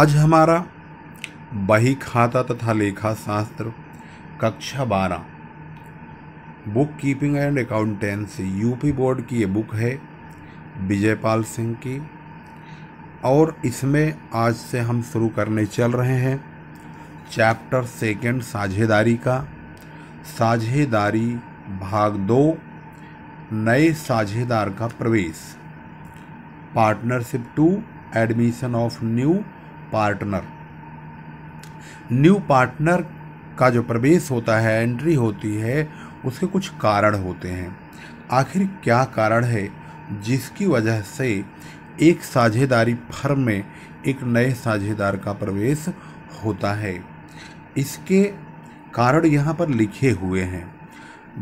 आज हमारा बही खाता तथा लेखा शास्त्र कक्षा बारह book keeping and accountancy UP board की ये बुक है विजयपाल सिंह की और इसमें आज से हम शुरू करने चल रहे हैं चैप्टर सेकंड साझेदारी का साझेदारी भाग दो नए साझेदार का प्रवेश partnership to admission of new partner new partner का जो प्रवेश होता है एंट्री होती है उसके कुछ कारण होते हैं आखिर क्या कारण है जिसकी वजह से एक साझेदारी फर्म में एक नए साझेदार का प्रवेश होता है इसके कारण यहाँ पर लिखे हुए हैं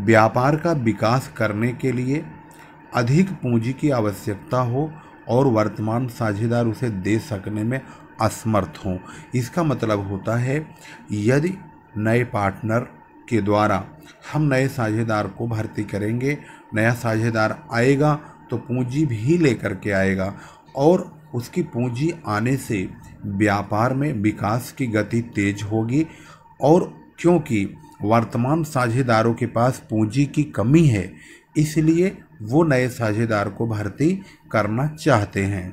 व्यापार का विकास करने के लिए अधिक पूंजी की आवश्यकता हो और वर्तमान साझेदार उसे दे सकने में असमर्थ हों इसका मतलब होता है यदि नए पार्टनर के द्वारा हम नए साझेदार को भर्ती करेंगे नया साझेदार आएगा तो पूंजी भी लेकर के आएगा और उसकी पूंजी आने से व्यापार में विकास की गति तेज होगी और क्योंकि वर्तमान साझेदारों के पास पूंजी की कमी है इसलिए वो नए साझेदार को भर्ती करना चाहते हैं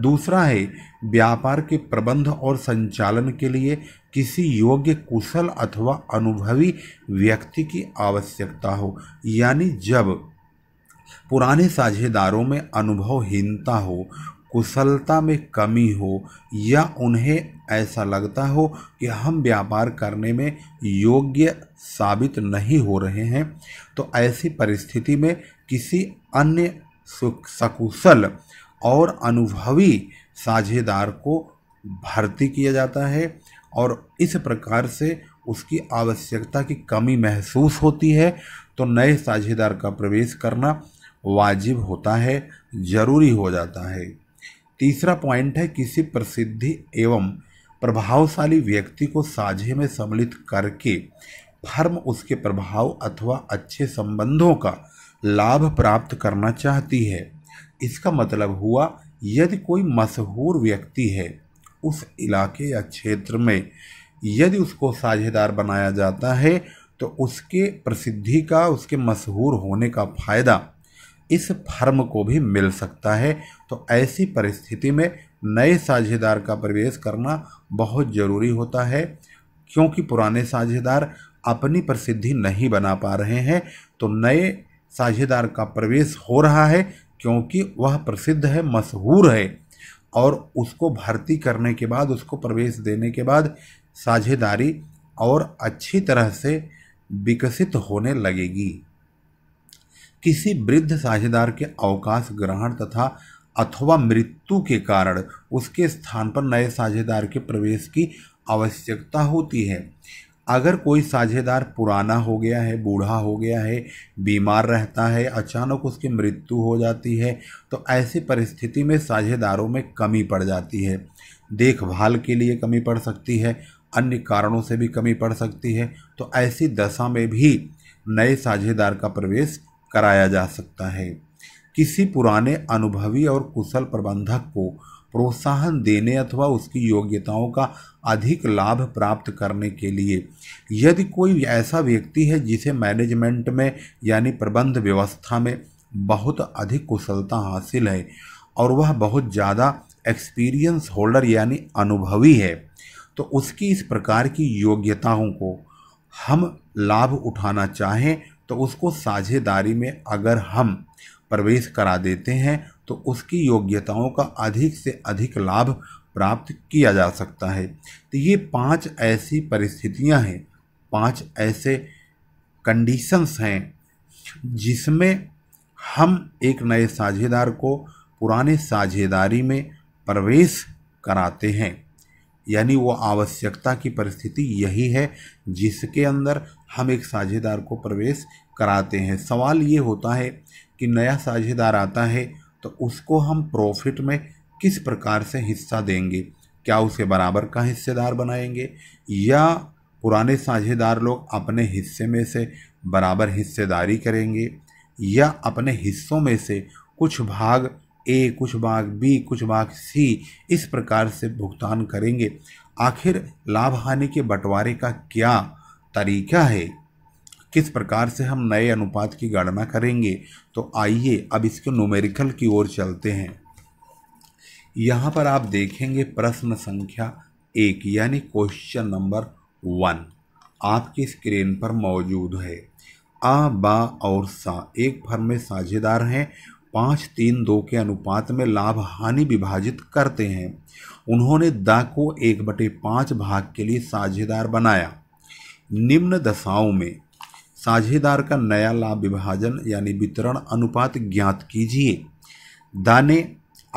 दूसरा है व्यापार के प्रबंध और संचालन के लिए किसी योग्य कुशल अथवा अनुभवी व्यक्ति की आवश्यकता हो यानी जब पुराने साझेदारों में अनुभवहीनता हो कुशलता में कमी हो या उन्हें ऐसा लगता हो कि हम व्यापार करने में योग्य साबित नहीं हो रहे हैं तो ऐसी परिस्थिति में किसी अन्य सकुशल और अनुभवी साझेदार को भर्ती किया जाता है और इस प्रकार से उसकी आवश्यकता की कमी महसूस होती है तो नए साझेदार का प्रवेश करना वाजिब होता है ज़रूरी हो जाता है तीसरा पॉइंट है किसी प्रसिद्धि एवं प्रभावशाली व्यक्ति को साझे में सम्मिलित करके फर्म उसके प्रभाव अथवा अच्छे संबंधों का लाभ प्राप्त करना चाहती है इसका मतलब हुआ यदि कोई मशहूर व्यक्ति है उस इलाके या क्षेत्र में यदि उसको साझेदार बनाया जाता है तो उसके प्रसिद्धि का उसके मशहूर होने का फ़ायदा इस फर्म को भी मिल सकता है तो ऐसी परिस्थिति में नए साझेदार का प्रवेश करना बहुत ज़रूरी होता है क्योंकि पुराने साझेदार अपनी प्रसिद्धि नहीं बना पा रहे हैं तो नए साझेदार का प्रवेश हो रहा है क्योंकि वह प्रसिद्ध है मशहूर है और उसको भर्ती करने के बाद उसको प्रवेश देने के बाद साझेदारी और अच्छी तरह से विकसित होने लगेगी किसी वृद्ध साझेदार के अवकाश ग्रहण तथा अथवा मृत्यु के कारण उसके स्थान पर नए साझेदार के प्रवेश की आवश्यकता होती है अगर कोई साझेदार पुराना हो गया है बूढ़ा हो गया है बीमार रहता है अचानक उसकी मृत्यु हो जाती है तो ऐसी परिस्थिति में साझेदारों में कमी पड़ जाती है देखभाल के लिए कमी पड़ सकती है अन्य कारणों से भी कमी पड़ सकती है तो ऐसी दशा में भी नए साझेदार का प्रवेश कराया जा सकता है किसी पुराने अनुभवी और कुशल प्रबंधक को प्रोत्साहन देने अथवा उसकी योग्यताओं का अधिक लाभ प्राप्त करने के लिए यदि कोई ऐसा व्यक्ति है जिसे मैनेजमेंट में यानी प्रबंध व्यवस्था में बहुत अधिक कुशलता हासिल है और वह बहुत ज़्यादा एक्सपीरियंस होल्डर यानी अनुभवी है तो उसकी इस प्रकार की योग्यताओं को हम लाभ उठाना चाहें तो उसको साझेदारी में अगर हम प्रवेश करा देते हैं तो उसकी योग्यताओं का अधिक से अधिक लाभ प्राप्त किया जा सकता है तो ये पांच ऐसी परिस्थितियां हैं पांच ऐसे कंडीशंस हैं जिसमें हम एक नए साझेदार को पुराने साझेदारी में प्रवेश कराते हैं यानी वो आवश्यकता की परिस्थिति यही है जिसके अंदर हम एक साझेदार को प्रवेश कराते हैं सवाल ये होता है कि नया साझेदार आता है तो उसको हम प्रॉफिट में किस प्रकार से हिस्सा देंगे क्या उसे बराबर का हिस्सेदार बनाएंगे या पुराने साझेदार लोग अपने हिस्से में से बराबर हिस्सेदारी करेंगे या अपने हिस्सों में से कुछ भाग ए कुछ भाग बी कुछ भाग सी इस प्रकार से भुगतान करेंगे आखिर लाभ हानि के बंटवारे का क्या तरीका है किस प्रकार से हम नए अनुपात की गणना करेंगे तो आइए अब इसके नोमेरिकल की ओर चलते हैं यहाँ पर आप देखेंगे प्रश्न संख्या एक यानी क्वेश्चन नंबर वन आपकी स्क्रीन पर मौजूद है आ बा और सा एक फर्म में साझेदार हैं पाँच तीन दो के अनुपात में लाभ हानि विभाजित करते हैं उन्होंने दा को एक बटे पाँच भाग के लिए साझेदार बनाया निम्न दशाओं में साझेदार का नया लाभ विभाजन यानी वितरण अनुपात ज्ञात कीजिए दाने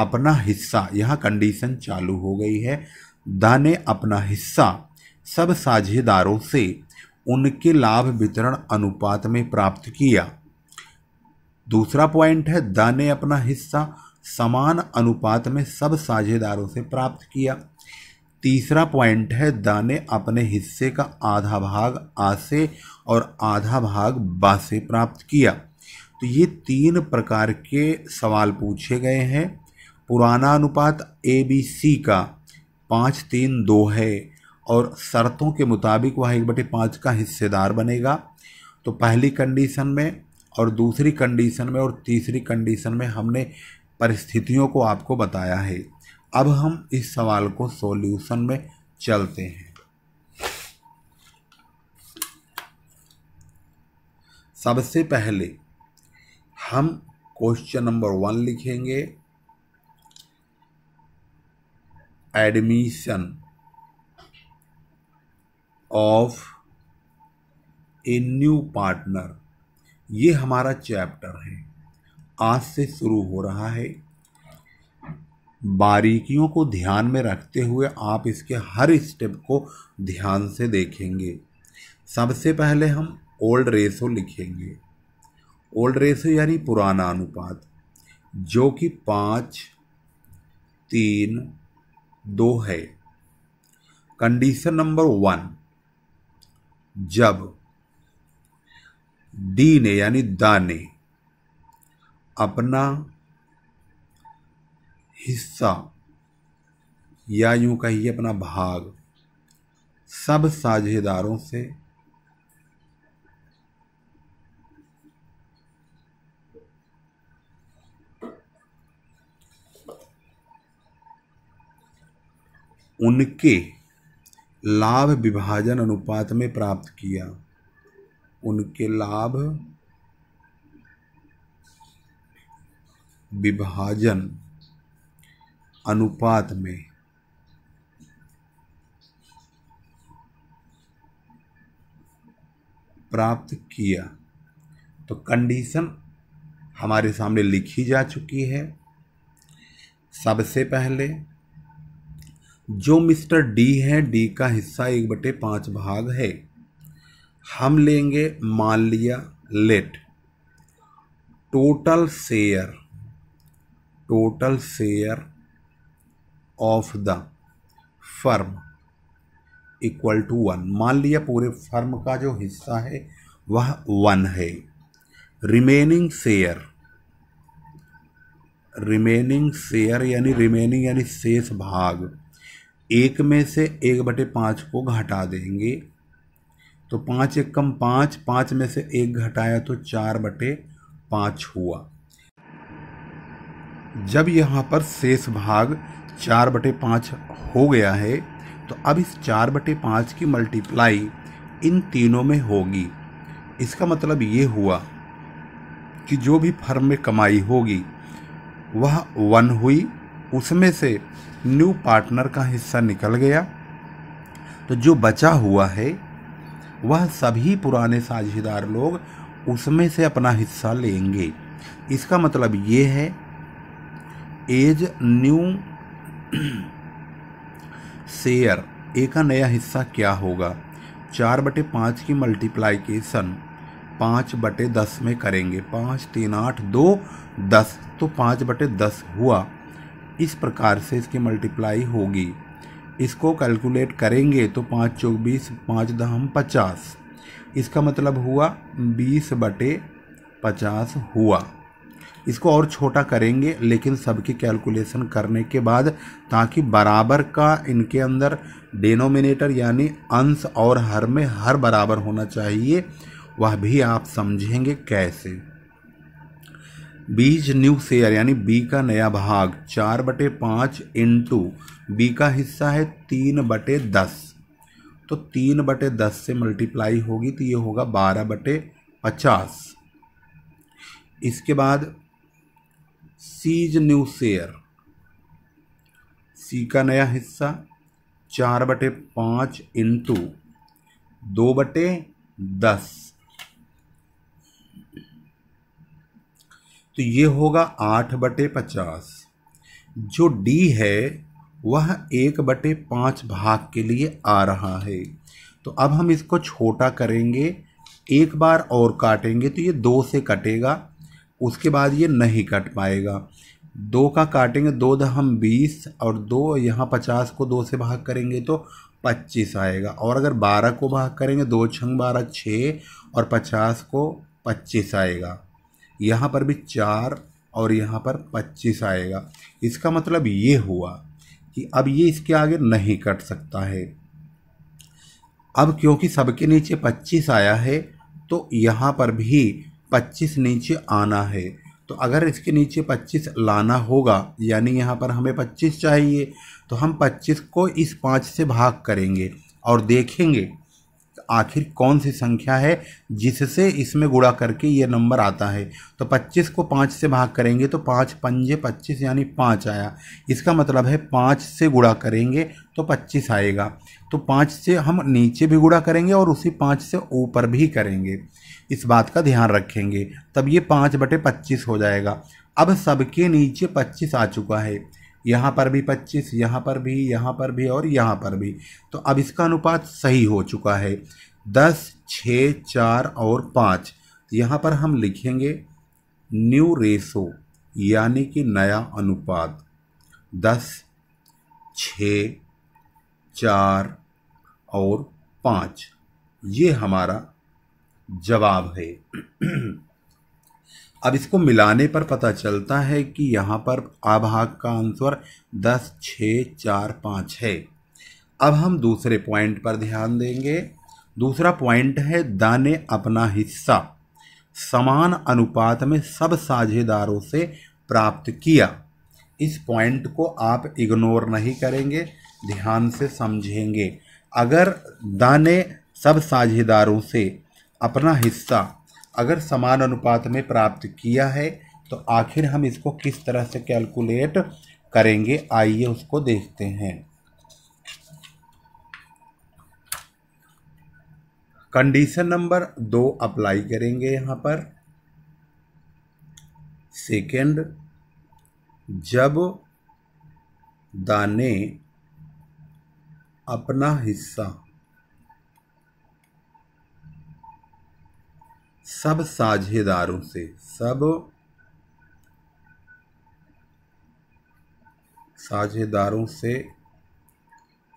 अपना हिस्सा यह कंडीशन चालू हो गई है दाने अपना हिस्सा सब साझेदारों से उनके लाभ वितरण अनुपात में प्राप्त किया दूसरा पॉइंट है दाने अपना हिस्सा समान अनुपात में सब साझेदारों से प्राप्त किया तीसरा पॉइंट है दाने अपने हिस्से का आधा भाग आसे और आधा भाग बा से प्राप्त किया तो ये तीन प्रकार के सवाल पूछे गए हैं पुराना अनुपात ए बी सी का पाँच तीन दो है और शर्तों के मुताबिक वह एक बटे पाँच का हिस्सेदार बनेगा तो पहली कंडीशन में और दूसरी कंडीशन में और तीसरी कंडीशन में हमने परिस्थितियों को आपको बताया है अब हम इस सवाल को सॉल्यूशन में चलते हैं सबसे पहले हम क्वेश्चन नंबर वन लिखेंगे admission of a new partner ये हमारा चैप्टर है आज से शुरू हो रहा है बारीकियों को ध्यान में रखते हुए आप इसके हर स्टेप को ध्यान से देखेंगे सबसे पहले हम ओल्ड रेसो लिखेंगे ओल्ड रेसो यानी पुराना अनुपात जो कि पाँच तीन दो है कंडीशन नंबर वन जब डी ने यानी दा ने अपना हिस्सा या यूं कहिए अपना भाग सब साझेदारों से उनके लाभ विभाजन अनुपात में प्राप्त किया उनके लाभ विभाजन अनुपात में प्राप्त किया तो कंडीशन हमारे सामने लिखी जा चुकी है सबसे पहले जो मिस्टर डी है डी का हिस्सा एक बटे पाँच भाग है हम लेंगे मान लिया let total share total share of the firm equal to one मान लिया पूरे फर्म का जो हिस्सा है वह वन है रिमेनिंग शेयर रिमेनिंग शेयर यानी रिमेनिंग यानी शेष भाग एक में से एक बटे पाँच को घटा देंगे तो पाँच एक कम पाँच पाँच में से एक घटाया तो चार बटे पाँच हुआ जब यहाँ पर शेष भाग चार बटे पाँच हो गया है तो अब इस चार बटे पाँच की मल्टीप्लाई इन तीनों में होगी इसका मतलब ये हुआ कि जो भी फर्म में कमाई होगी वह वन हुई उसमें से न्यू पार्टनर का हिस्सा निकल गया तो जो बचा हुआ है वह सभी पुराने साझेदार लोग उसमें से अपना हिस्सा लेंगे इसका मतलब ये है एज न्यू शेयर ए का नया हिस्सा क्या होगा चार बटे पाँच की मल्टीप्लाइकेशन पाँच बटे दस में करेंगे पाँच तीन आठ दो दस तो पाँच बटे दस हुआ इस प्रकार से इसकी मल्टीप्लाई होगी इसको कैलकुलेट करेंगे तो पाँच चौक बीस पाँच दहम पचास इसका मतलब हुआ बीस बटे पचास हुआ इसको और छोटा करेंगे लेकिन सबकी कैलकुलेशन करने के बाद ताकि बराबर का इनके अंदर डेनोमिनेटर यानी अंश और हर में हर बराबर होना चाहिए वह भी आप समझेंगे कैसे बीज न्यू शेयर यानी बी का नया भाग चार बटे पाँच इंटू बी का हिस्सा है तीन बटे दस तो तीन बटे दस से मल्टीप्लाई होगी तो ये होगा बारह बटे पचास इसके बाद सीज न्यू शेयर सी का नया हिस्सा चार बटे पाँच इंटू दो बटे दस तो ये होगा आठ बटे पचास जो डी है वह एक बटे पाँच भाग के लिए आ रहा है तो अब हम इसको छोटा करेंगे एक बार और काटेंगे तो ये दो से कटेगा उसके बाद ये नहीं कट पाएगा दो का काटेंगे दो हम बीस और दो यहाँ पचास को दो से भाग करेंगे तो पच्चीस आएगा और अगर बारह को भाग करेंगे दो छंग बारह छः और पचास को पच्चीस आएगा यहाँ पर भी चार और यहाँ पर पच्चीस आएगा इसका मतलब ये हुआ कि अब ये इसके आगे नहीं कट सकता है अब क्योंकि सबके नीचे पच्चीस आया है तो यहाँ पर भी पच्चीस नीचे आना है तो अगर इसके नीचे पच्चीस लाना होगा यानी यहाँ पर हमें पच्चीस चाहिए तो हम पच्चीस को इस पाँच से भाग करेंगे और देखेंगे आखिर कौन सी संख्या है जिससे इसमें गुड़ा करके ये नंबर आता है तो 25 को 5 से भाग करेंगे तो 5 पंजे 25 यानी 5 आया इसका मतलब है 5 से गुड़ा करेंगे तो 25 आएगा तो 5 से हम नीचे भी गुड़ा करेंगे और उसी 5 से ऊपर भी करेंगे इस बात का ध्यान रखेंगे तब ये पाँच बटे पच्चीस हो जाएगा अब सबके नीचे पच्चीस आ चुका है यहाँ पर भी पच्चीस यहाँ पर भी यहाँ पर भी और यहाँ पर भी तो अब इसका अनुपात सही हो चुका है दस छः चार और पाँच यहाँ पर हम लिखेंगे न्यू रेसो यानी कि नया अनुपात दस छ चार और पाँच ये हमारा जवाब है अब इसको मिलाने पर पता चलता है कि यहाँ पर आभाग का आंसर दस छः चार पाँच है अब हम दूसरे पॉइंट पर ध्यान देंगे दूसरा पॉइंट है दाने अपना हिस्सा समान अनुपात में सब साझेदारों से प्राप्त किया इस पॉइंट को आप इग्नोर नहीं करेंगे ध्यान से समझेंगे अगर दाने सब साझेदारों से अपना हिस्सा अगर समान अनुपात में प्राप्त किया है तो आखिर हम इसको किस तरह से कैलकुलेट करेंगे आइए उसको देखते हैं कंडीशन नंबर दो अप्लाई करेंगे यहां पर सेकंड जब दाने अपना हिस्सा सब साझेदारों से सब साझेदारों से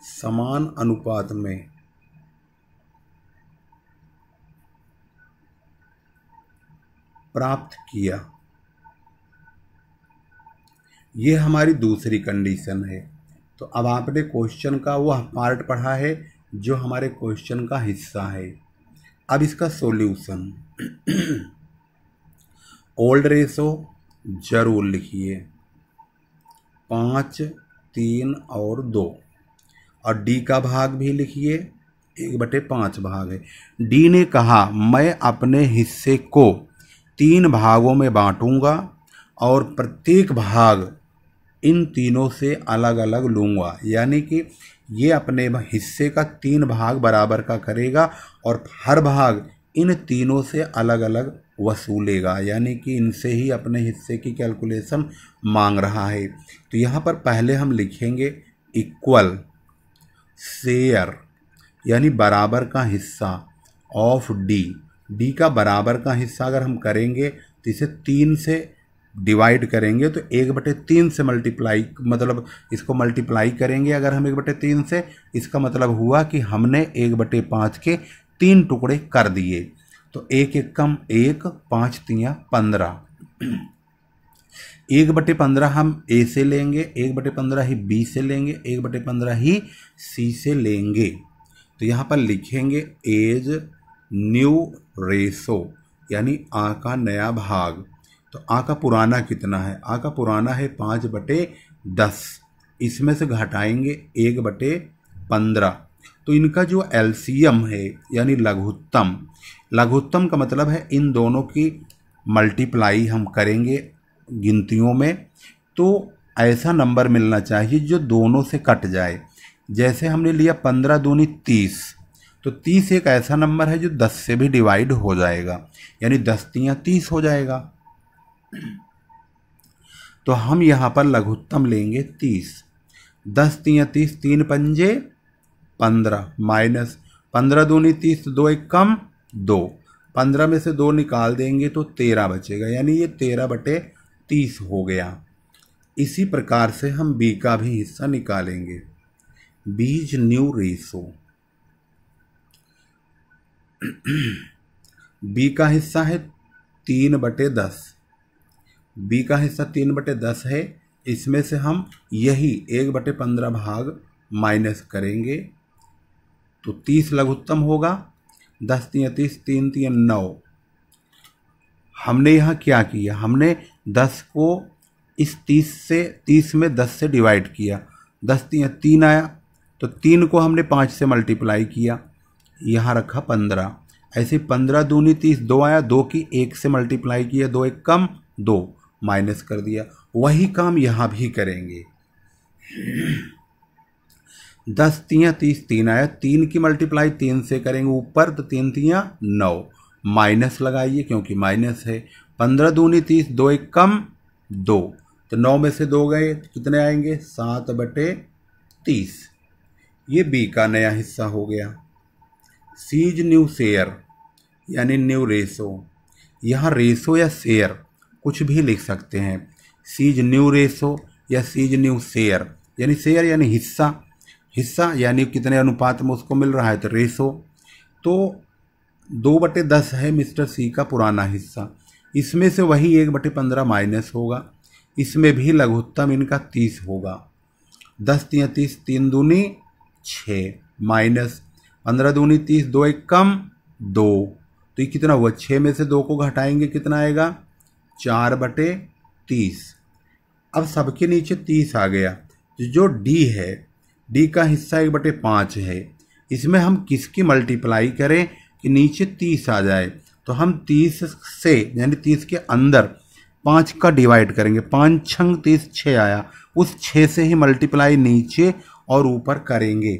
समान अनुपात में प्राप्त किया ये हमारी दूसरी कंडीशन है तो अब आपने क्वेश्चन का वह पार्ट पढ़ा है जो हमारे क्वेश्चन का हिस्सा है अब इसका सॉल्यूशन ओल्ड रेशो जरूर लिखिए पाँच तीन और दो और डी का भाग भी लिखिए एक बटे पाँच भाग है डी ने कहा मैं अपने हिस्से को तीन भागों में बांटूंगा और प्रत्येक भाग इन तीनों से अलग अलग लूँगा यानी कि ये अपने हिस्से का तीन भाग बराबर का करेगा और हर भाग इन तीनों से अलग अलग वसूलेगा यानी कि इनसे ही अपने हिस्से की कैलकुलेशन मांग रहा है तो यहाँ पर पहले हम लिखेंगे इक्वल शेयर यानी बराबर का हिस्सा ऑफ डी डी का बराबर का हिस्सा अगर हम करेंगे तो इसे तीन से डिवाइड करेंगे तो एक बटे तीन से मल्टीप्लाई मतलब इसको मल्टीप्लाई करेंगे अगर हम एक बटे तीन से इसका मतलब हुआ कि हमने एक बटे पाँच के तीन टुकड़े कर दिए तो एक एक कम एक पाँच तिया पंद्रह एक बटे पंद्रह हम ए से लेंगे एक बटे पंद्रह ही बी से लेंगे एक बटे पंद्रह ही सी से लेंगे तो यहाँ पर लिखेंगे एज न्यू रेसो यानी आ का नया भाग तो आ का पुराना कितना है आ का पुराना है पाँच बटे दस इसमें से घटाएंगे एक बटे पंद्रह तो इनका जो एलसीएम है यानी लघुत्तम लघुत्तम का मतलब है इन दोनों की मल्टीप्लाई हम करेंगे गिनतियों में तो ऐसा नंबर मिलना चाहिए जो दोनों से कट जाए जैसे हमने लिया पंद्रह दूनी तीस तो तीस एक ऐसा नंबर है जो दस से भी डिवाइड हो जाएगा यानी दस तियाँ तीस हो जाएगा तो हम यहाँ पर लघुत्तम लेंगे तीस दस तीन तीस तीन पंजे पंद्रह माइनस पंद्रह दूनी तीस दो एक कम दो पंद्रह में से दो निकाल देंगे तो तेरह बचेगा यानी ये तेरह बटे तीस हो गया इसी प्रकार से हम बी का भी हिस्सा निकालेंगे बीज न्यू रेसो बी का हिस्सा है तीन बटे दस बी का हिस्सा तीन बटे दस है इसमें से हम यही एक बटे पंद्रह भाग माइनस करेंगे तो तीस लघुत्तम होगा दस तीन तीस तीन तीन नौ हमने यहाँ क्या किया हमने दस को इस तीस से तीस में दस से डिवाइड किया दस तीन तीन आया तो तीन को हमने पाँच से मल्टीप्लाई किया यहाँ रखा पंद्रह ऐसे पंद्रह दूनी तीस दो आया दो की एक से मल्टीप्लाई किया दो एक कम दो माइनस कर दिया वही काम यहाँ भी करेंगे दस तियाँ तीस तीन आया तीन की मल्टीप्लाई तीन से करेंगे ऊपर तो तीन तियाँ नौ माइनस लगाइए क्योंकि माइनस है पंद्रह दूनी तीस दो एक कम दो तो नौ में से दो गए तो कितने आएंगे सात बटे तीस ये बी का नया हिस्सा हो गया सीज न्यू शेयर यानी न्यू रेसो यहाँ रेसो या शेयर कुछ भी लिख सकते हैं सीज न्यू रेसो या सीज न्यू शेयर यानी शेयर यानी हिस्सा हिस्सा यानी कितने अनुपात में उसको मिल रहा है तो रेसो तो दो बटे दस है मिस्टर सी का पुराना हिस्सा इसमें से वही एक बटे पंद्रह माइनस होगा इसमें भी लघुत्तम इनका तीस होगा दस तीन तीस तीन दूनी छः माइनस पंद्रह दूनी तीस दो एक कम दो तो ये कितना हुआ छः में से दो को घटाएंगे कितना आएगा चार बटे तीस अब सबके नीचे तीस आ गया तो जो डी है डी का हिस्सा एक बटे पाँच है इसमें हम किसकी मल्टीप्लाई करें कि नीचे तीस आ जाए तो हम तीस से यानी तीस के अंदर पाँच का डिवाइड करेंगे पाँच छंग तीस छः आया उस छः से ही मल्टीप्लाई नीचे और ऊपर करेंगे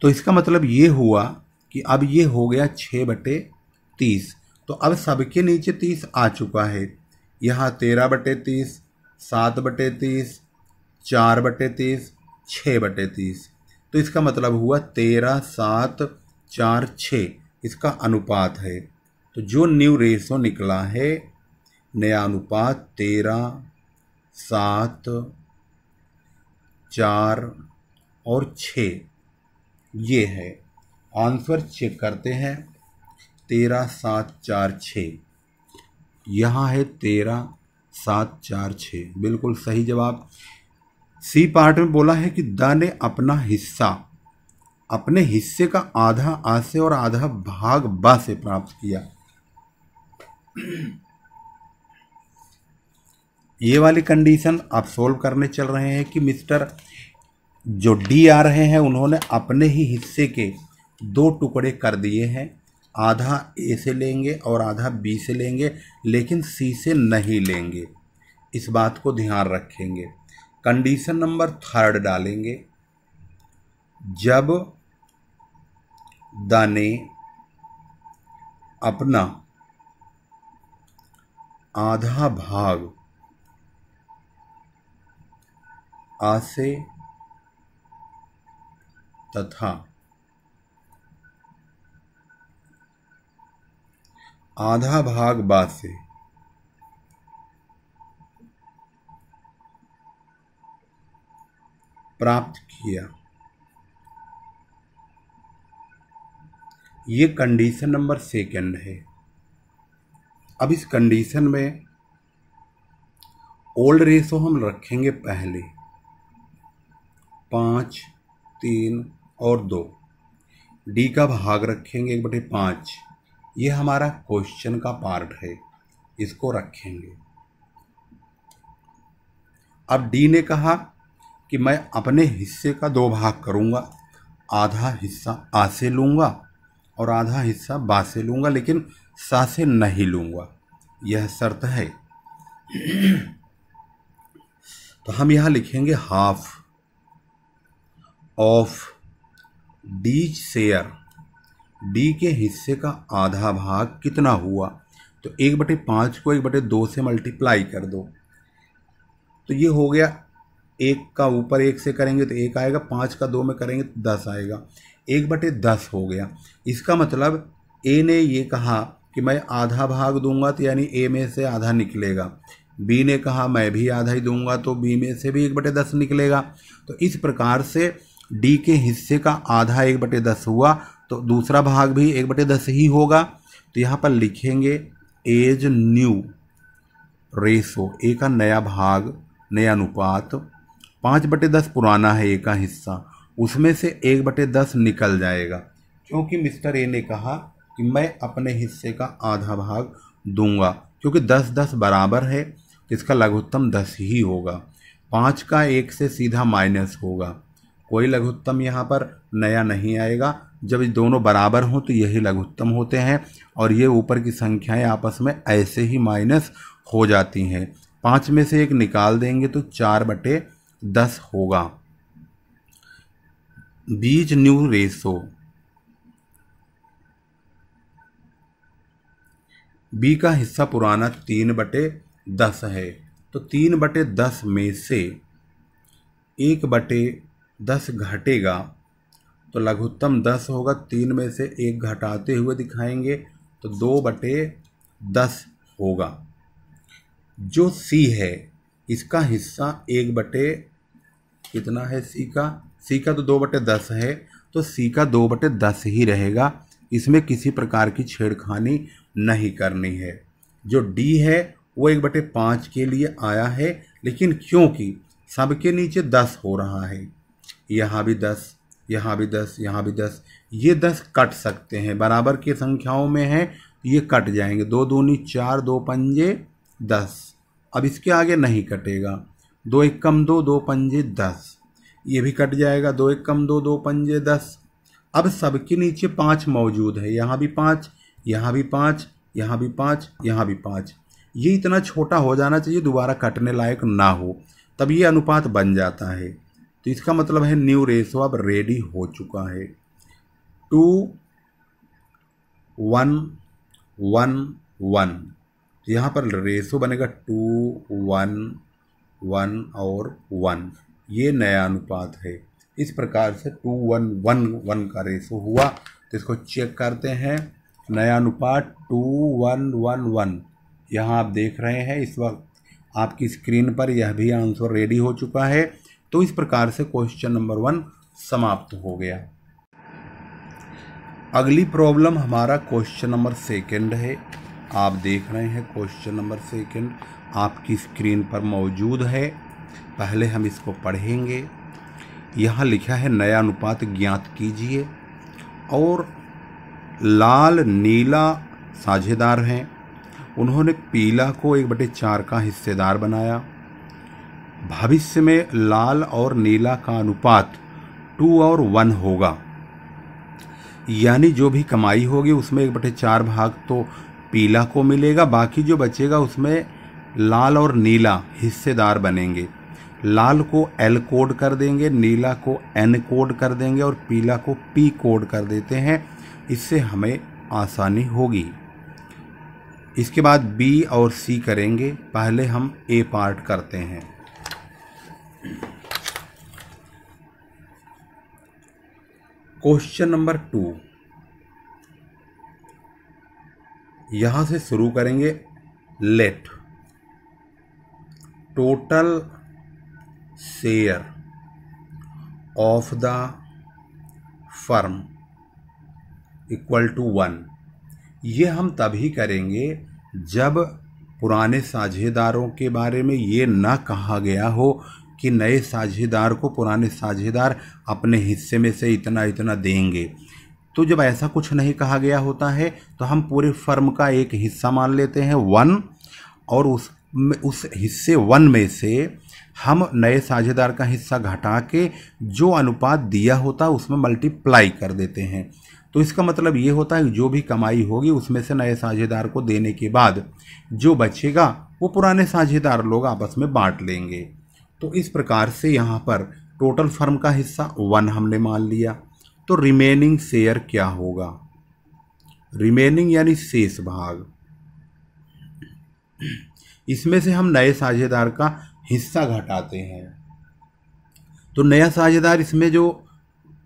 तो इसका मतलब ये हुआ कि अब ये हो गया छः बटे तीस तो अब सबके नीचे तीस आ चुका है यहाँ तेरह बटे तीस सात बटे तीस चार बटे तीस छः बटे तीस तो इसका मतलब हुआ तेरह सात चार छः इसका अनुपात है तो जो न्यू रेशो निकला है नया अनुपात तेरह सात चार और छः ये है आंसर चेक करते हैं तेरह सात चार छः यहाँ है तेरह सात चार छः बिल्कुल सही जवाब सी पार्ट में बोला है कि द ने अपना हिस्सा अपने हिस्से का आधा आ से और आधा भाग ब से प्राप्त किया ये वाली कंडीशन आप सोल्व करने चल रहे हैं कि मिस्टर जो डी आ रहे हैं उन्होंने अपने ही हिस्से के दो टुकड़े कर दिए हैं आधा ए से लेंगे और आधा बी से लेंगे लेकिन सी से नहीं लेंगे इस बात को ध्यान रखेंगे कंडीशन नंबर थर्ड डालेंगे जब दाने अपना आधा भाग आसे तथा आधा भाग बाद से प्राप्त किया ये कंडीशन नंबर सेकंड है अब इस कंडीशन में ओल्ड रेशो हम रखेंगे पहले पाँच तीन और दो डी का भाग रखेंगे एक बटे पाँच ये हमारा क्वेश्चन का पार्ट है इसको रखेंगे अब डी ने कहा कि मैं अपने हिस्से का दो भाग करूंगा आधा हिस्सा आ से लूँगा और आधा हिस्सा बा से लूँगा लेकिन सा से नहीं लूँगा यह शर्त है तो हम यहाँ लिखेंगे half of D's share D के हिस्से का आधा भाग कितना हुआ तो एक बटे पाँच को एक बटे दो से मल्टीप्लाई कर दो तो ये हो गया एक का ऊपर एक से करेंगे तो एक आएगा पाँच का दो में करेंगे तो दस आएगा एक बटे दस हो गया इसका मतलब ए ने ये कहा कि मैं आधा भाग दूंगा तो यानी ए में से आधा निकलेगा बी ने कहा मैं भी आधा ही दूंगा तो बी में से भी एक बटे दस निकलेगा तो इस प्रकार से डी के हिस्से का आधा एक बटे दस हुआ तो दूसरा भाग भी एक बटे दस ही होगा तो यहाँ पर लिखेंगे एज न्यू रेसो ए का नया भाग नया अनुपात पाँच बटे दस पुराना है ए का हिस्सा उसमें से एक बटे दस निकल जाएगा क्योंकि मिस्टर ए ने कहा कि मैं अपने हिस्से का आधा भाग दूंगा क्योंकि दस दस बराबर है इसका लघुत्तम दस ही होगा पाँच का एक से सीधा माइनस होगा कोई लघुत्तम यहाँ पर नया नहीं आएगा जब ये दोनों बराबर हों तो यही लघुत्तम होते हैं और ये ऊपर की संख्याएं आपस में ऐसे ही माइनस हो जाती हैं पाँच में से एक निकाल देंगे तो चार बटे दस होगा बीज न्यू रेसो बी का हिस्सा पुराना तीन बटे दस है तो तीन बटे दस में से एक बटे दस घटेगा तो लघुत्तम दस होगा तीन में से एक घटाते हुए दिखाएंगे तो दो बटे दस होगा जो सी है इसका हिस्सा एक बटे कितना है सी का सी का तो दो बटे दस है तो सी का दो बटे दस ही रहेगा इसमें किसी प्रकार की छेड़खानी नहीं करनी है जो डी है वो एक बटे पाँच के लिए आया है लेकिन क्योंकि सबके नीचे दस हो रहा है यहाँ भी दस यहाँ भी दस यहाँ भी दस ये दस कट सकते हैं बराबर की संख्याओं में हैं ये कट जाएंगे दो दूनी चार दो पंजे दस अब इसके आगे नहीं कटेगा दो एक कम दो दो पंजे दस ये भी कट जाएगा दो एक कम दो दो पंजे दस अब सबके नीचे पाँच मौजूद है यहाँ भी पाँच यहाँ भी पाँच यहाँ भी पाँच यहाँ भी पाँच ये इतना छोटा हो जाना चाहिए दोबारा कटने लायक ना हो तब ये अनुपात बन जाता है तो इसका मतलब है न्यू रेसो अब रेडी हो चुका है टू वन वन वन यहाँ पर रेसो बनेगा टू वन वन और वन ये नया अनुपात है इस प्रकार से टू वन वन वन का रेसो हुआ तो इसको चेक करते हैं नया अनुपात टू वन वन वन यहाँ आप देख रहे हैं इस वक्त आपकी स्क्रीन पर यह भी आंसर रेडी हो चुका है तो इस प्रकार से क्वेश्चन नंबर वन समाप्त हो गया अगली प्रॉब्लम हमारा क्वेश्चन नंबर सेकंड है आप देख रहे हैं क्वेश्चन नंबर सेकंड आपकी स्क्रीन पर मौजूद है पहले हम इसको पढ़ेंगे यहाँ लिखा है नया अनुपात ज्ञात कीजिए और लाल नीला साझेदार हैं उन्होंने पीला को एक बटे चार का हिस्सेदार बनाया भविष्य में लाल और नीला का अनुपात टू और वन होगा यानी जो भी कमाई होगी उसमें एक बटे चार भाग तो पीला को मिलेगा बाकी जो बचेगा उसमें लाल और नीला हिस्सेदार बनेंगे लाल को एल कोड कर देंगे नीला को एन कोड कर देंगे और पीला को पी कोड कर देते हैं इससे हमें आसानी होगी इसके बाद बी और सी करेंगे पहले हम ए पार्ट करते हैं क्वेश्चन नंबर टू यहां से शुरू करेंगे let total share of the firm equal to one ये हम तभी करेंगे जब पुराने साझेदारों के बारे में ये ना कहा गया हो कि नए साझेदार को पुराने साझेदार अपने हिस्से में से इतना इतना देंगे तो जब ऐसा कुछ नहीं कहा गया होता है तो हम पूरे फर्म का एक हिस्सा मान लेते हैं वन और उस उस हिस्से वन में से हम नए साझेदार का हिस्सा घटा के जो अनुपात दिया होता है उसमें मल्टीप्लाई कर देते हैं तो इसका मतलब ये होता है जो भी कमाई होगी उसमें से नए साझेदार को देने के बाद जो बचेगा वो पुराने साझेदार लोग आपस में बांट लेंगे तो इस प्रकार से यहाँ पर टोटल फर्म का हिस्सा वन हमने मान लिया तो रिमेनिंग शेयर क्या होगा रिमेनिंग यानी शेष भाग इसमें से हम नए साझेदार का हिस्सा घटाते हैं तो नया साझेदार इसमें जो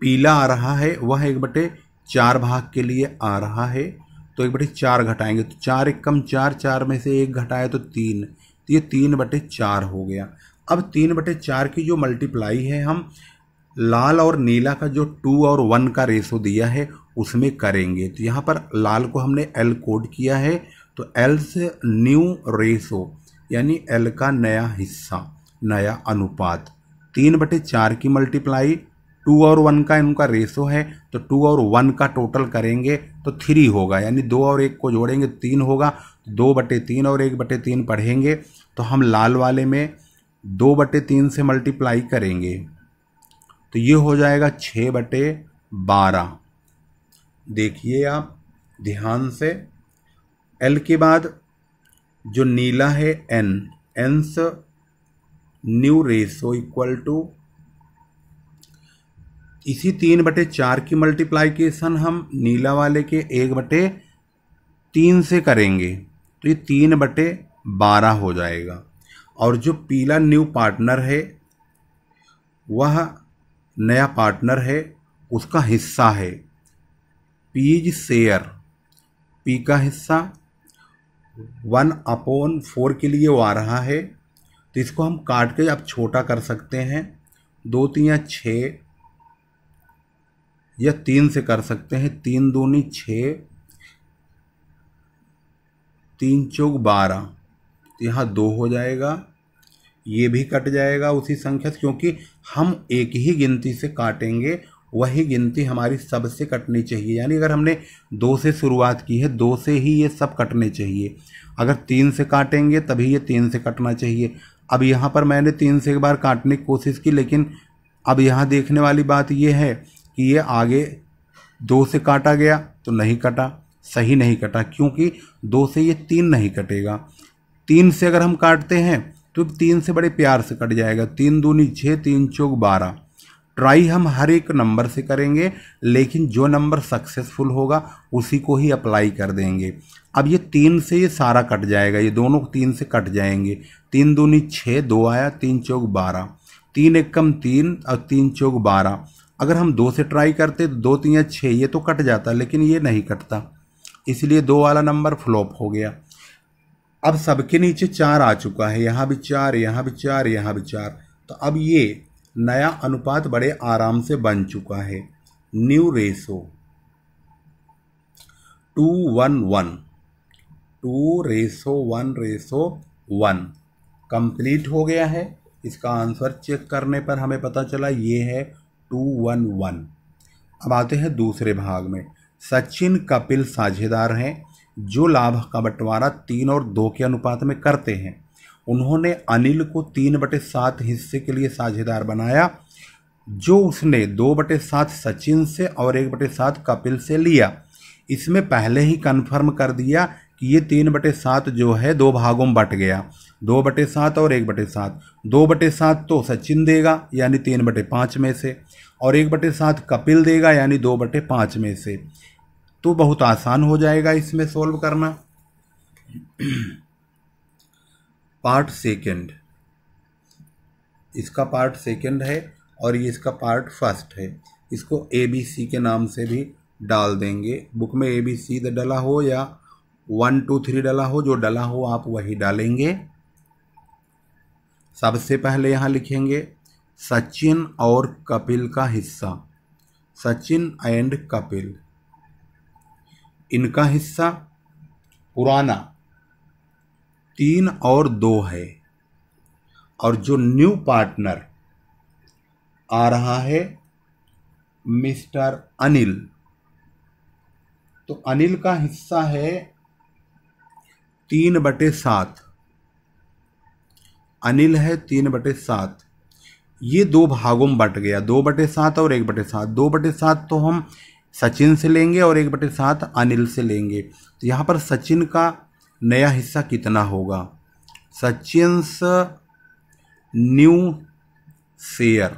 पीला आ रहा है वह एक बटे चार भाग के लिए आ रहा है तो एक बटे चार घटाएंगे तो चार एक कम चार चार में से एक घटाया तो तीन तो ये तीन बटे चार हो गया अब तीन बटे चार की जो मल्टीप्लाई है हम लाल और नीला का जो टू और वन का रेशो दिया है उसमें करेंगे तो यहाँ पर लाल को हमने एल कोड किया है तो एल से न्यू रेशो यानी एल का नया हिस्सा नया अनुपात तीन बटे चार की मल्टीप्लाई टू और वन का इनका रेशो है तो टू और वन का टोटल करेंगे तो थ्री होगा यानी दो और एक को जोड़ेंगे तो तीन होगा दो बटे तीन और एक बटे तीन पढ़ेंगे तो हम लाल वाले में दो बटे तीन से मल्टीप्लाई करेंगे तो ये हो जाएगा छः बटे बारह देखिए आप ध्यान से एल के बाद जो नीला है एन एन से न्यू रेसो इक्वल टू इसी तीन बटे चार की मल्टीप्लाईकेशन हम नीला वाले के एक बटे तीन से करेंगे तो ये तीन बटे बारह हो जाएगा और जो पीला न्यू पार्टनर है वह नया पार्टनर है उसका हिस्सा है पीज शेयर पी का हिस्सा वन अपॉन फोर के लिए वो आ रहा है तो इसको हम काट के आप छोटा कर सकते हैं दो तीन या छ या तीन से कर सकते हैं तीन दूनी छ तीन चौक बारह तो यहाँ दो हो जाएगा ये भी कट जाएगा उसी संख्या से क्योंकि हम एक ही गिनती से काटेंगे वही गिनती हमारी सब से कटनी चाहिए यानी अगर हमने दो से शुरुआत की है दो से ही ये सब कटने चाहिए अगर तीन से काटेंगे तभी ये तीन से कटना चाहिए अब यहाँ पर मैंने तीन से एक बार काटने की कोशिश की लेकिन अब यहाँ देखने वाली बात ये है कि ये आगे दो से काटा गया तो नहीं कटा सही नहीं कटा क्योंकि दो से ये तीन नहीं कटेगा तीन से अगर हम काटते हैं तो तीन से बड़े प्यार से कट जाएगा तीन दूनी छः तीन चौक बारह ट्राई हम हर एक नंबर से करेंगे लेकिन जो नंबर सक्सेसफुल होगा उसी को ही अप्लाई कर देंगे अब ये तीन से ये सारा कट जाएगा ये दोनों तीन से कट जाएंगे तीन दूनी छः दो आया तीन चौक बारह तीन एक कम तीन और तीन चौक बारह अगर हम दो से ट्राई करते तो दो तीन या छः ये तो कट जाता लेकिन ये नहीं कटता इसलिए दो वाला नंबर फ्लॉप हो गया अब सबके नीचे चार आ चुका है यहाँ भी चार यहाँ भी चार यहाँ भी चार तो अब ये नया अनुपात बड़े आराम से बन चुका है new ratio two one one two ratio one ratio one complete हो गया है इसका आंसर चेक करने पर हमें पता चला ये है टू वन वन अब आते हैं दूसरे भाग में सचिन कपिल साझेदार हैं जो लाभ का बंटवारा तीन और दो के अनुपात में करते हैं उन्होंने अनिल को तीन बटे सात हिस्से के लिए साझेदार बनाया जो उसने दो बटे सात सचिन से और एक बटे सात कपिल से लिया इसमें पहले ही कन्फर्म कर दिया कि ये तीन बटे सात जो है दो भागों में बट गया दो बटे सात और एक बटे सात दो बटे सात तो सचिन देगा यानी तीन बटे पाँच में से और एक बटे सात कपिल देगा यानी दो बटे पाँच में से तो बहुत आसान हो जाएगा इसमें सॉल्व करना पार्ट सेकंड इसका पार्ट सेकंड है और ये इसका पार्ट फर्स्ट है इसको ए बी सी के नाम से भी डाल देंगे बुक में ए बी सी डला हो या वन टू थ्री डला हो जो डला हो आप वही डालेंगे सबसे पहले यहाँ लिखेंगे सचिन और कपिल का हिस्सा सचिन एंड कपिल इनका हिस्सा पुराना तीन और दो है और जो न्यू पार्टनर आ रहा है मिस्टर अनिल तो अनिल का हिस्सा है तीन बटे सात अनिल है तीन बटे सात ये दो भागों में बट गया दो बटे सात और एक बटे सात दो बटे सात तो हम सचिन से लेंगे और एक बटे सात अनिल से लेंगे तो यहाँ पर सचिन का नया हिस्सा कितना होगा सचिन्स न्यू शेयर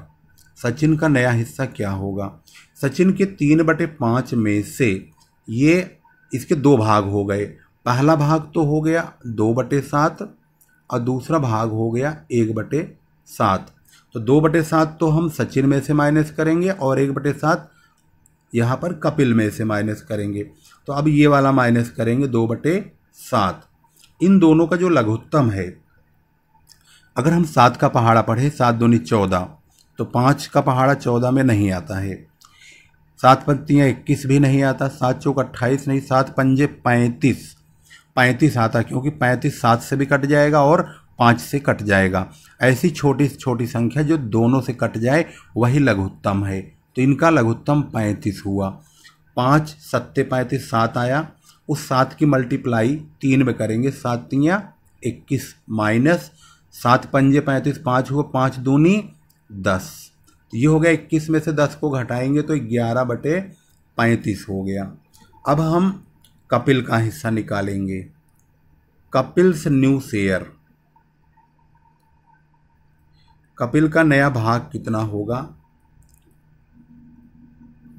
सचिन का नया हिस्सा क्या होगा सचिन के तीन बटे पाँच में से ये इसके दो भाग हो गए पहला भाग तो हो गया दो बटे सात और दूसरा भाग हो गया एक बटे सात तो दो बटे सात तो हम सचिन में से माइनस करेंगे और एक बटे सात यहाँ पर कपिल में से माइनस करेंगे तो अब ये वाला माइनस करेंगे दो बटे सात इन दोनों का जो लघुत्तम है अगर हम सात का पहाड़ा पढ़े सात दूनी चौदह तो पाँच का पहाड़ा चौदह में नहीं आता है सात पत्तियाँ इक्कीस भी नहीं आता सात चौक अट्ठाईस नहीं सात पंजे पैंतीस पैंतीस आता क्योंकि पैंतीस सात से भी कट जाएगा और पाँच से कट जाएगा ऐसी छोटी छोटी संख्या जो दोनों से कट जाए वही लघुत्तम है तो इनका लघुत्तम पैंतीस हुआ पाँच सत्ते पैंतीस सात आया उस सात की मल्टीप्लाई तीन में करेंगे सात इक्कीस माइनस सात पंजे पैंतीस पाँच हुआ पाँच दूनी दस तो ये हो गया इक्कीस में से दस को घटाएंगे तो ग्यारह बटे पैंतीस हो गया अब हम कपिल का हिस्सा निकालेंगे कपिल्स न्यू शेयर कपिल का नया भाग कितना होगा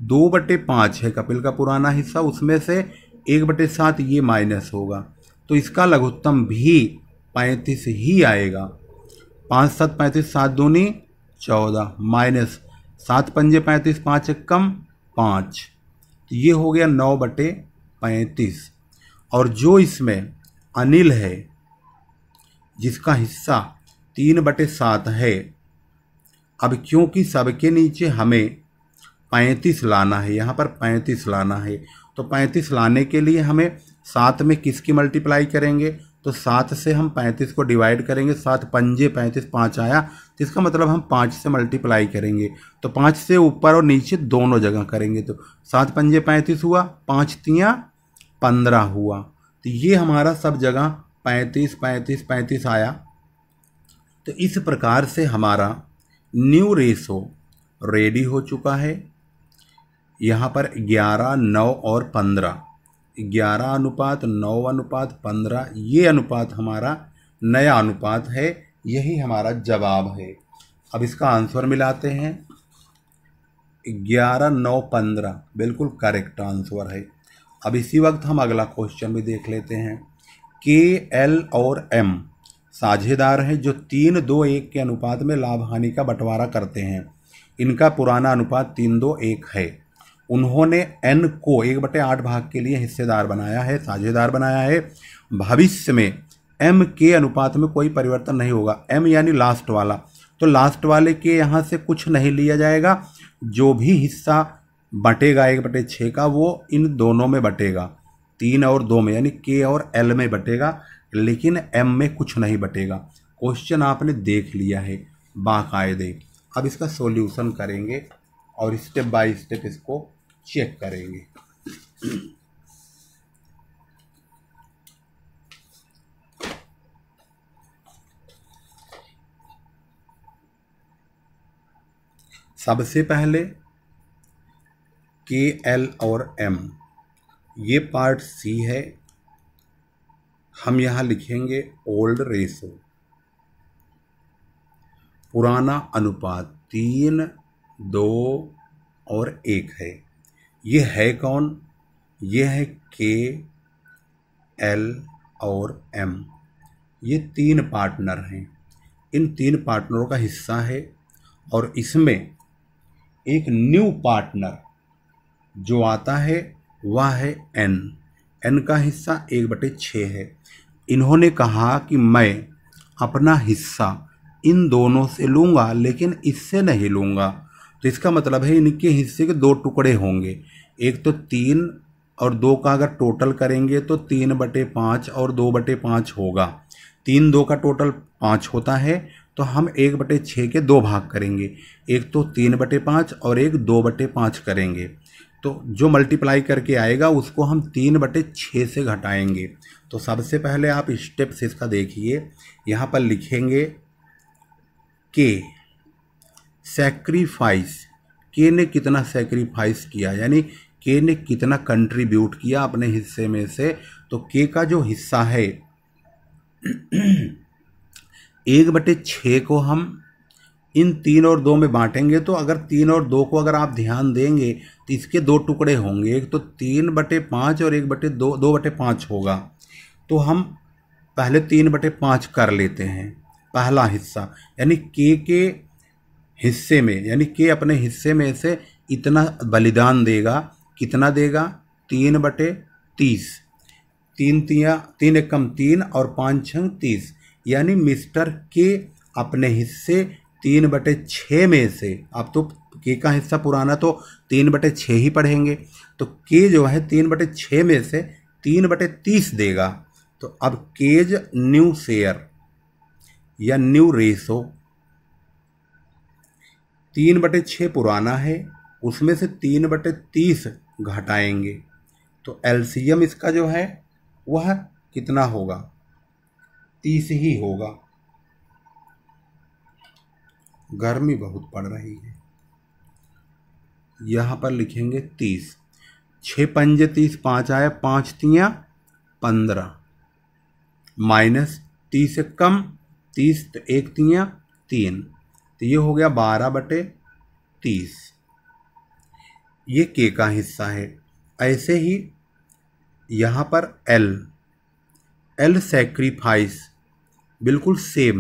दो बटे पाँच है कपिल का पुराना हिस्सा उसमें से एक बटे सात ये माइनस होगा तो इसका लघुत्तम भी पैंतीस ही आएगा पाँच सात पैंतीस सात दूनी चौदह माइनस सात पंजे पैंतीस पाँच कम पाँच तो ये हो गया नौ बटे पैंतीस और जो इसमें अनिल है जिसका हिस्सा तीन बटे सात है अब क्योंकि सबके नीचे हमें पैंतीस लाना है यहाँ पर पैंतीस लाना है तो पैंतीस लाने के लिए हमें सात में किसकी मल्टीप्लाई करेंगे तो सात से हम पैंतीस को डिवाइड करेंगे सात पंजे पैंतीस पाँच आया तो इसका मतलब हम पाँच से मल्टीप्लाई करेंगे तो पाँच से ऊपर और नीचे दोनों जगह करेंगे तो सात पंजे पैंतीस हुआ पाँच तिया पंद्रह हुआ तो ये हमारा सब जगह पैंतीस पैंतीस पैंतीस आया तो इस प्रकार से हमारा न्यू रेसो रेडी हो चुका है यहाँ पर ग्यारह नौ और पंद्रह ग्यारह अनुपात नौ अनुपात पंद्रह ये अनुपात हमारा नया अनुपात है यही हमारा जवाब है अब इसका आंसर मिलाते हैं ग्यारह नौ पंद्रह बिल्कुल करेक्ट आंसर है अब इसी वक्त हम अगला क्वेश्चन भी देख लेते हैं के एल और एम साझेदार हैं जो तीन दो एक के अनुपात में लाभ हानि का बंटवारा करते हैं इनका पुराना अनुपात तीन दो एक है उन्होंने एन को एक बटे आठ भाग के लिए हिस्सेदार बनाया है साझेदार बनाया है भविष्य में एम के अनुपात में कोई परिवर्तन नहीं होगा एम यानी लास्ट वाला तो लास्ट वाले के यहाँ से कुछ नहीं लिया जाएगा जो भी हिस्सा बटेगा एक बटे छः का वो इन दोनों में बटेगा तीन और दो में यानी के और एल में बटेगा लेकिन एम में कुछ नहीं बटेगा क्वेश्चन आपने देख लिया है बाकायदे अब इसका सॉल्यूशन करेंगे और स्टेप बाय स्टेप इसको चेक करेंगे सबसे पहले के एल और एम ये पार्ट सी है हम यहां लिखेंगे ओल्ड रेसो पुराना अनुपात तीन दो और एक है ये है कौन ये है के एल और एम ये तीन पार्टनर हैं इन तीन पार्टनरों का हिस्सा है और इसमें एक न्यू पार्टनर जो आता है वह है एन एन का हिस्सा एक बटे छः है इन्होंने कहा कि मैं अपना हिस्सा इन दोनों से लूँगा लेकिन इससे नहीं लूँगा तो इसका मतलब है इनके हिस्से के दो टुकड़े होंगे एक तो तीन और दो का अगर टोटल करेंगे तो तीन बटे पाँच और दो बटे पाँच होगा तीन दो का टोटल पाँच होता है तो हम एक बटे छः के दो भाग करेंगे एक तो तीन बटे पाँच और एक दो बटे पाँच करेंगे तो जो मल्टीप्लाई करके आएगा उसको हम तीन बटे छः से घटाएंगे तो सबसे पहले आप स्टेप्स इसका देखिए यहाँ पर लिखेंगे के सेक्रीफाइस के ने कितना सेक्रीफाइस किया यानी के ने कितना कंट्रीब्यूट किया अपने हिस्से में से तो के का जो हिस्सा है एक बटे छः को हम इन तीन और दो में बांटेंगे तो अगर तीन और दो को अगर आप ध्यान देंगे तो इसके दो टुकड़े होंगे एक तो तीन बटे पाँच और एक बटे दो दो बटे पाँच होगा तो हम पहले तीन बटे पाँच कर लेते हैं पहला हिस्सा यानी के के हिस्से में यानी के अपने हिस्से में से इतना बलिदान देगा कितना देगा तीन बटे तीस तीन तिया तीन एकम तीन और पाँच छंग तीस यानी मिस्टर के अपने हिस्से तीन बटे छः में से आप तो के का हिस्सा पुराना तो तीन बटे छः ही पढ़ेंगे तो के जो है तीन बटे छः में से तीन बटे तीस देगा तो अब केज न्यू शेयर या न्यू रेसो तीन बटे छः पुराना है उसमें से तीन बटे तीस घटाएंगे तो एल्सीयम इसका जो है वह कितना होगा तीस ही होगा गर्मी बहुत पड़ रही है यहाँ पर लिखेंगे तीस छः पंजे तीस पाँच आया पाँच तियाँ पंद्रह माइनस तीस से कम तीस तो एक तियाँ तीन तो ये हो गया बारह बटे तीस ये के का हिस्सा है ऐसे ही यहाँ पर एल एल सेक्रीफाइस बिल्कुल सेम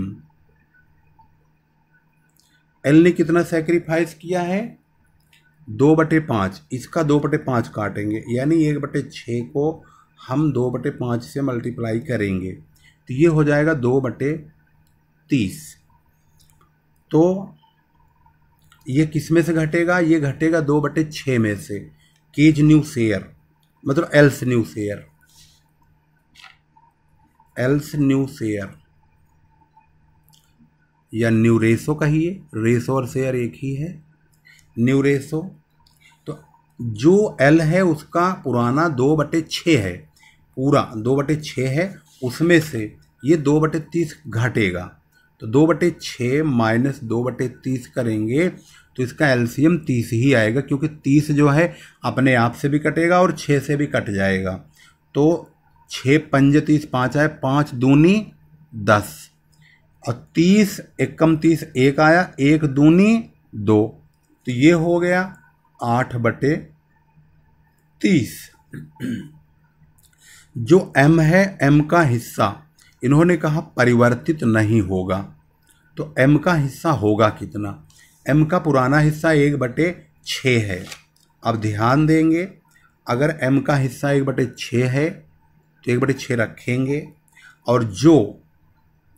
एल ने कितना सेक्रीफाइस किया है दो बटे पाँच इसका दो बटे पाँच काटेंगे यानी एक बटे छः को हम दो बटे पाँच से मल्टीप्लाई करेंगे तो ये हो जाएगा दो बटे तीस तो ये किस में से घटेगा ये घटेगा दो बटे छः में से केज न्यू शेयर मतलब L's new share L's new share या न्यू रेसो कहिए रेसो और शेयर एक ही है न्यू रेसो तो जो एल है उसका पुराना दो बटे छ है पूरा दो बटे छः है उसमें से ये दो बटे तीस घटेगा तो दो बटे छः माइनस दो बटे तीस करेंगे तो इसका एलसीएम तीस ही आएगा क्योंकि तीस जो है अपने आप से भी कटेगा और छः से भी कट जाएगा तो छः पंज तीस पाँच आए पाँच दूनी दस और तीस एकम तीस एक आया एक दूनी दो तो ये हो गया आठ बटे तीस जो एम है एम का हिस्सा इन्होंने कहा परिवर्तित नहीं होगा तो एम का हिस्सा होगा कितना एम का पुराना हिस्सा एक बटे छः है अब ध्यान देंगे अगर एम का हिस्सा एक बटे छः है तो एक बटे छः रखेंगे और जो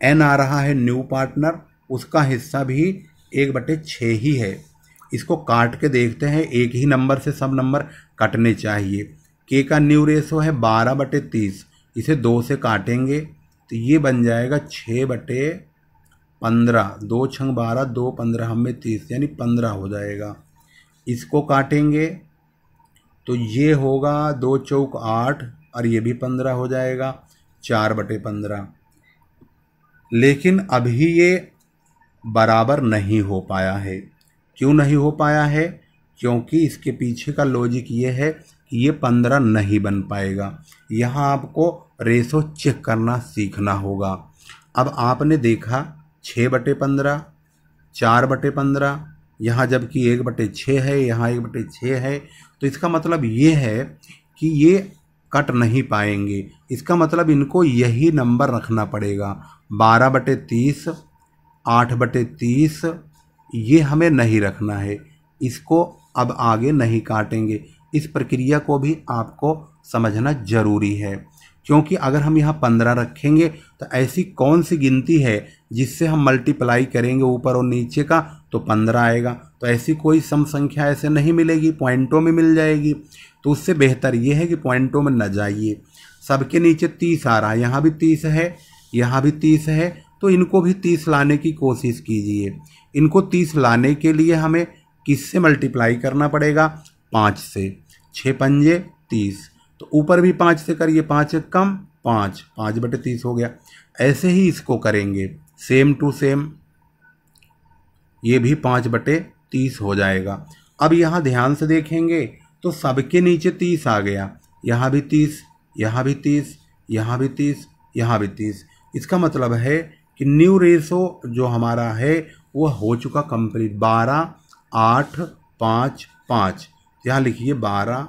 एन आ रहा है न्यू पार्टनर उसका हिस्सा भी एक बटे छः ही है इसको काट के देखते हैं एक ही नंबर से सब नंबर कटने चाहिए के का न्यू रेशो है बारह बटे तीस इसे दो से काटेंगे तो ये बन जाएगा छः बटे पंद्रह दो छंग बारह दो पंद्रह हमें तीस यानी पंद्रह हो जाएगा इसको काटेंगे तो ये होगा दो चौक आठ और ये भी पंद्रह हो जाएगा चार बटे पंद्रह लेकिन अभी ये बराबर नहीं हो पाया है क्यों नहीं हो पाया है क्योंकि इसके पीछे का लॉजिक ये है ये पंद्रह नहीं बन पाएगा यहाँ आपको रेशो चेक करना सीखना होगा अब आपने देखा छः बटे पंद्रह चार बटे पंद्रह यहाँ जबकि एक बटे छः है यहाँ एक बटे छः है तो इसका मतलब ये है कि ये कट नहीं पाएंगे इसका मतलब इनको यही नंबर रखना पड़ेगा बारह बटे तीस आठ बटे तीस ये हमें नहीं रखना है इसको अब आगे नहीं काटेंगे इस प्रक्रिया को भी आपको समझना जरूरी है क्योंकि अगर हम यहाँ पंद्रह रखेंगे तो ऐसी कौन सी गिनती है जिससे हम मल्टीप्लाई करेंगे ऊपर और नीचे का तो पंद्रह आएगा तो ऐसी कोई सम संख्या ऐसे नहीं मिलेगी पॉइंटों में मिल जाएगी तो उससे बेहतर ये है कि पॉइंटों में न जाइए सबके नीचे तीस आ रहा है यहाँ भी तीस है यहाँ भी तीस है तो इनको भी तीस लाने की कोशिश कीजिए इनको तीस लाने के लिए हमें किससे मल्टीप्लाई करना पड़ेगा पाँच से छः पंजे तीस तो ऊपर भी पाँच से करिए पाँच एक कम पाँच पाँच बटे तीस हो गया ऐसे ही इसको करेंगे सेम टू सेम ये भी पाँच बटे तीस हो जाएगा अब यहाँ ध्यान से देखेंगे तो सबके नीचे तीस आ गया यहाँ भी तीस यहाँ भी तीस यहाँ भी तीस यहाँ भी तीस इसका मतलब है कि न्यू रेशो जो हमारा है वह हो चुका कंप्लीट बारह आठ पाँच पाँच यहाँ लिखिए बारह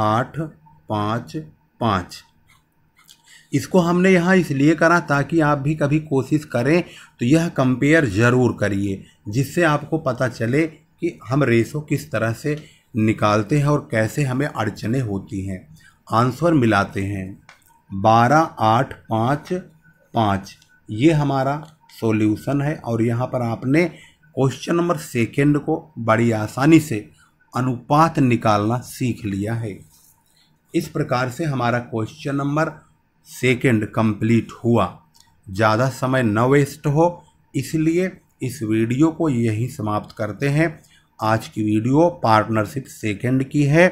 आठ पाँच पाँच इसको हमने यहाँ इसलिए करा ताकि आप भी कभी कोशिश करें तो यह कंपेयर ज़रूर करिए जिससे आपको पता चले कि हम रेसों किस तरह से निकालते हैं और कैसे हमें अड़चने होती हैं आंसर मिलाते हैं बारह आठ पाँच पाँच ये हमारा सॉल्यूशन है और यहाँ पर आपने क्वेश्चन नंबर सेकंड को बड़ी आसानी से अनुपात निकालना सीख लिया है इस प्रकार से हमारा क्वेश्चन नंबर सेकंड कंप्लीट हुआ ज़्यादा समय न वेस्ट हो इसलिए इस वीडियो को यहीं समाप्त करते हैं आज की वीडियो पार्टनरशिप सेकंड की है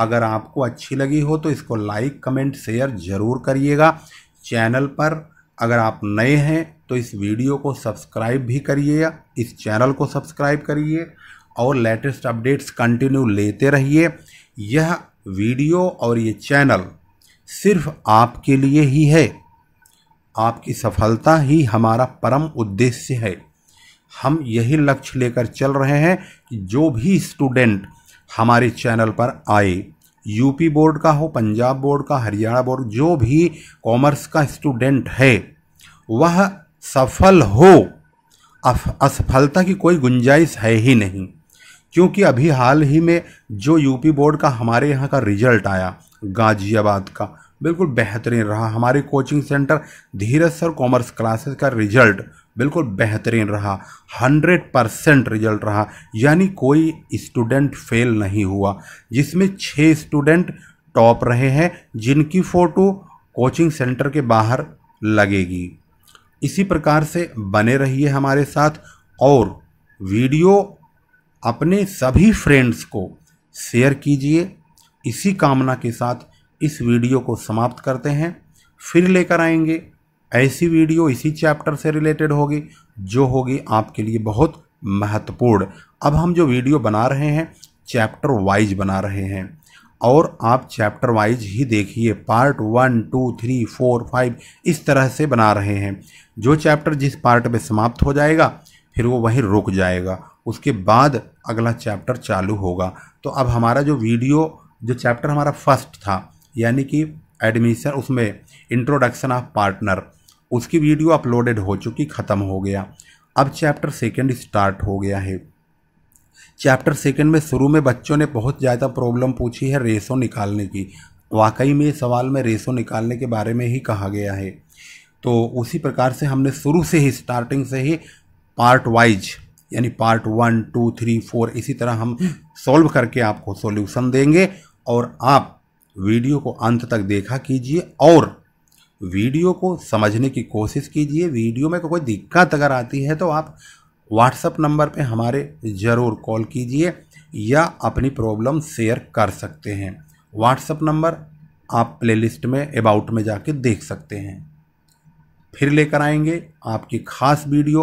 अगर आपको अच्छी लगी हो तो इसको लाइक कमेंट शेयर ज़रूर करिएगा चैनल पर अगर आप नए हैं तो इस वीडियो को सब्सक्राइब भी करिए इस चैनल को सब्सक्राइब करिए और लेटेस्ट अपडेट्स कंटिन्यू लेते रहिए यह वीडियो और ये चैनल सिर्फ आपके लिए ही है आपकी सफलता ही हमारा परम उद्देश्य है हम यही लक्ष्य लेकर चल रहे हैं कि जो भी स्टूडेंट हमारे चैनल पर आए यूपी बोर्ड का हो पंजाब बोर्ड का हरियाणा बोर्ड जो भी कॉमर्स का स्टूडेंट है वह सफल हो असफलता की कोई गुंजाइश है ही नहीं क्योंकि अभी हाल ही में जो यूपी बोर्ड का हमारे यहाँ का रिजल्ट आया गाजियाबाद का बिल्कुल बेहतरीन रहा हमारे coaching centre Dheeraj sir commerce classes का रिजल्ट बिल्कुल बेहतरीन रहा हंड्रेड परसेंट रिजल्ट रहा यानी कोई स्टूडेंट फेल नहीं हुआ जिसमें छः स्टूडेंट टॉप रहे हैं जिनकी फ़ोटो कोचिंग सेंटर के बाहर लगेगी इसी प्रकार से बने रहिए हमारे साथ और वीडियो अपने सभी फ्रेंड्स को शेयर कीजिए इसी कामना के साथ इस वीडियो को समाप्त करते हैं फिर लेकर आएंगे ऐसी वीडियो इसी चैप्टर से रिलेटेड होगी जो होगी आपके लिए बहुत महत्वपूर्ण अब हम जो वीडियो बना रहे हैं चैप्टर वाइज बना रहे हैं और आप चैप्टर वाइज ही देखिए part one two three four five इस तरह से बना रहे हैं जो चैप्टर जिस पार्ट में समाप्त हो जाएगा फिर वो वहीं रुक जाएगा उसके बाद अगला चैप्टर चालू होगा तो अब हमारा जो वीडियो जो चैप्टर हमारा फर्स्ट था यानी कि एडमिशन उसमें इंट्रोडक्शन ऑफ पार्टनर उसकी वीडियो अपलोडेड हो चुकी ख़त्म हो गया अब चैप्टर सेकंड स्टार्ट हो गया है चैप्टर सेकंड में शुरू में बच्चों ने बहुत ज़्यादा प्रॉब्लम पूछी है रेसो निकालने की वाकई में सवाल में रेसो निकालने के बारे में ही कहा गया है तो उसी प्रकार से हमने शुरू से ही स्टार्टिंग से ही पार्ट वाइज यानी part one two three four इसी तरह हम सॉल्व करके आपको सॉल्यूशन देंगे और आप वीडियो को अंत तक देखा कीजिए और वीडियो को समझने की कोशिश कीजिए वीडियो में कोई दिक्कत अगर आती है तो आप व्हाट्सएप नंबर पे हमारे ज़रूर कॉल कीजिए या अपनी प्रॉब्लम शेयर कर सकते हैं व्हाट्सएप नंबर आप प्लेलिस्ट में अबाउट में जाके देख सकते हैं फिर लेकर आएंगे आपकी खास वीडियो